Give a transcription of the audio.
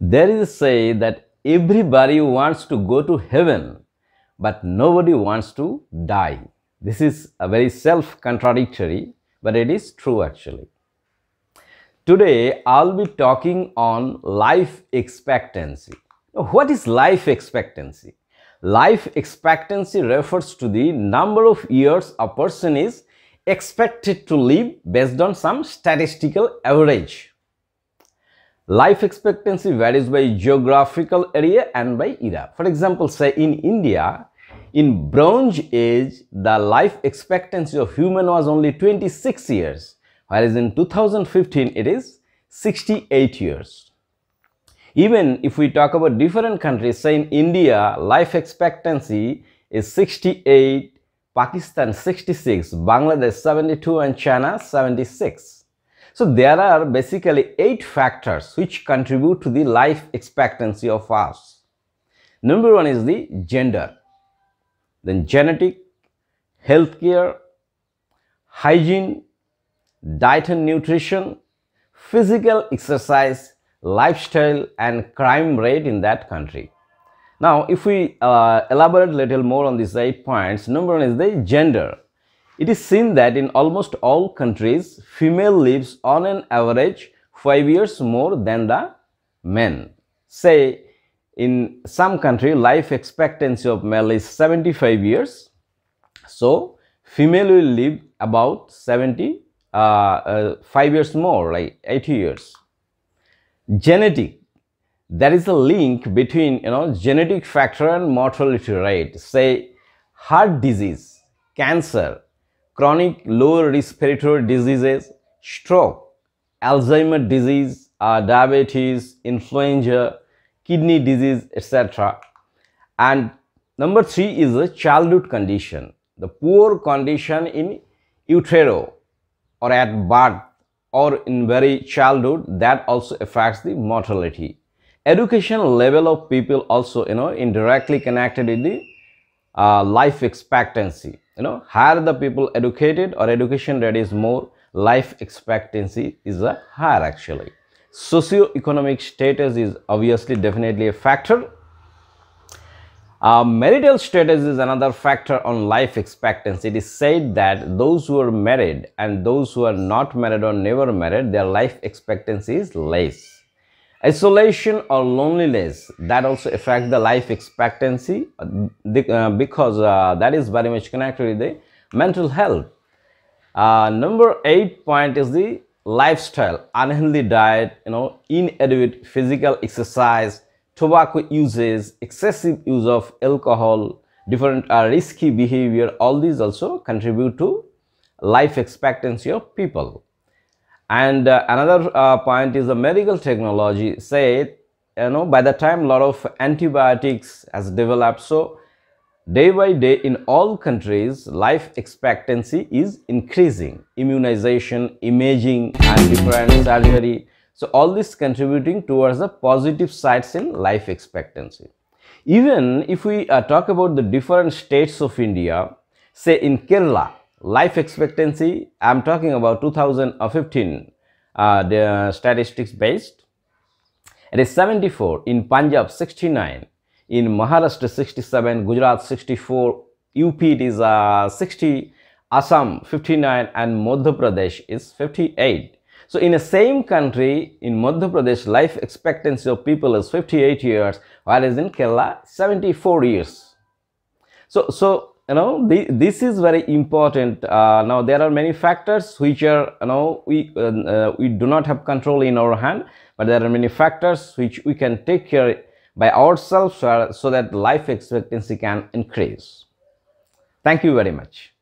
There is a say that everybody wants to go to heaven, but nobody wants to die. This is a very self-contradictory, but it is true actually. Today, I'll be talking on life expectancy. What is life expectancy? Life expectancy refers to the number of years a person is expected to live based on some statistical average. Life expectancy varies by geographical area and by era. For example, say in India, in Bronze Age, the life expectancy of human was only 26 years, whereas in 2015 it is 68 years. Even if we talk about different countries, say in India, life expectancy is 68, Pakistan 66, Bangladesh 72 and China 76. So there are basically eight factors which contribute to the life expectancy of us. Number one is the gender, then genetic, healthcare, hygiene, diet and nutrition, physical exercise, lifestyle and crime rate in that country. Now, if we uh, elaborate a little more on these eight points, number one is the gender. It is seen that in almost all countries, female lives on an average 5 years more than the men. Say, in some country, life expectancy of male is 75 years. So, female will live about 70, uh, uh, 5 years more, like 80 years. Genetic. There is a link between, you know, genetic factor and mortality rate. Say, heart disease, cancer, chronic lower respiratory diseases, stroke, Alzheimer's disease, uh, diabetes, influenza, kidney disease, etc. And number three is a childhood condition, the poor condition in utero or at birth or in very childhood that also affects the mortality. Education level of people also you know indirectly connected with the uh, life expectancy you know higher the people educated or education rate is more life expectancy is a higher actually socioeconomic status is obviously definitely a factor uh, marital status is another factor on life expectancy. It is said that those who are married and those who are not married or never married, their life expectancy is less. Isolation or loneliness that also affect the life expectancy uh, uh, because uh, that is very much connected with the mental health. Uh, number eight point is the lifestyle, unhealthy diet, you know, inadequate physical exercise, tobacco uses, excessive use of alcohol, different uh, risky behavior, all these also contribute to life expectancy of people and uh, another uh, point is the medical technology say you know by the time a lot of antibiotics has developed so day by day in all countries life expectancy is increasing immunization imaging and different surgery so all this contributing towards the positive sides in life expectancy even if we uh, talk about the different states of india say in kerala life expectancy i'm talking about 2015 uh, the uh, statistics based it is 74 in punjab 69 in maharashtra 67 gujarat 64 up it is uh, 60 assam 59 and madhya pradesh is 58 so in the same country in madhya pradesh life expectancy of people is 58 years whereas in kerala 74 years so so you know this is very important uh, now there are many factors which are you know we uh, uh, we do not have control in our hand but there are many factors which we can take care by ourselves so, uh, so that life expectancy can increase thank you very much